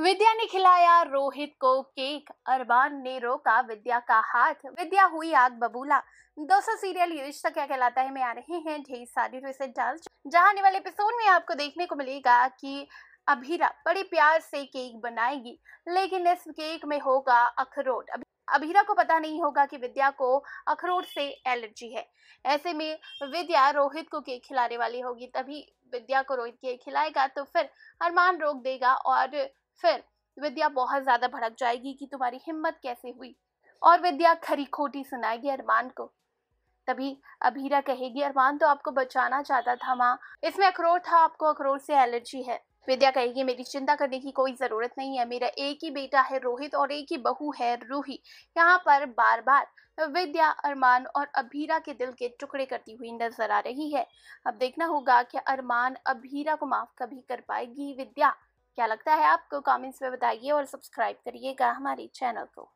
विद्या ने खिलाया रोहित को केक अरबान ने रोका विद्या का हाथ विद्या हुई आग बबूला दोस्तों सीरियल ये रिश्ता क्या कहलाता है मैं आ रहे हैं ढेर सारी रिसेंट डांस जहाँ आने वाले एपिसोड में आपको देखने को मिलेगा कि अभीरा बड़े प्यार से केक बनाएगी लेकिन इस केक में होगा अखरोट अभीरा को पता नहीं होगा कि विद्या को अखरोट से एलर्जी है ऐसे में विद्या रोहित को केक खिलाने वाली होगी तभी विद्या को रोहित केक खिलाएगा तो फिर अरमान रोक देगा और फिर विद्या बहुत ज्यादा भड़क जाएगी कि तुम्हारी हिम्मत कैसे हुई और विद्या खरी खोटी सुनाएगी अरमान को तभी अभीरा कहेगी अरमान तो आपको बचाना चाहता था माँ इसमें अखरोट था आपको अखरोट से एलर्जी है विद्या कहेगी मेरी चिंता करने की कोई ज़रूरत नहीं है मेरा एक ही बेटा है रोहित और एक ही बहू है रूही यहाँ पर बार बार विद्या अरमान और अभीरा के दिल के टुकड़े करती हुई नजर आ रही है अब देखना होगा कि अरमान अभीरा को माफ कभी कर पाएगी विद्या क्या लगता है आपको कमेंट्स में बताइए और सब्सक्राइब करिएगा हमारे चैनल को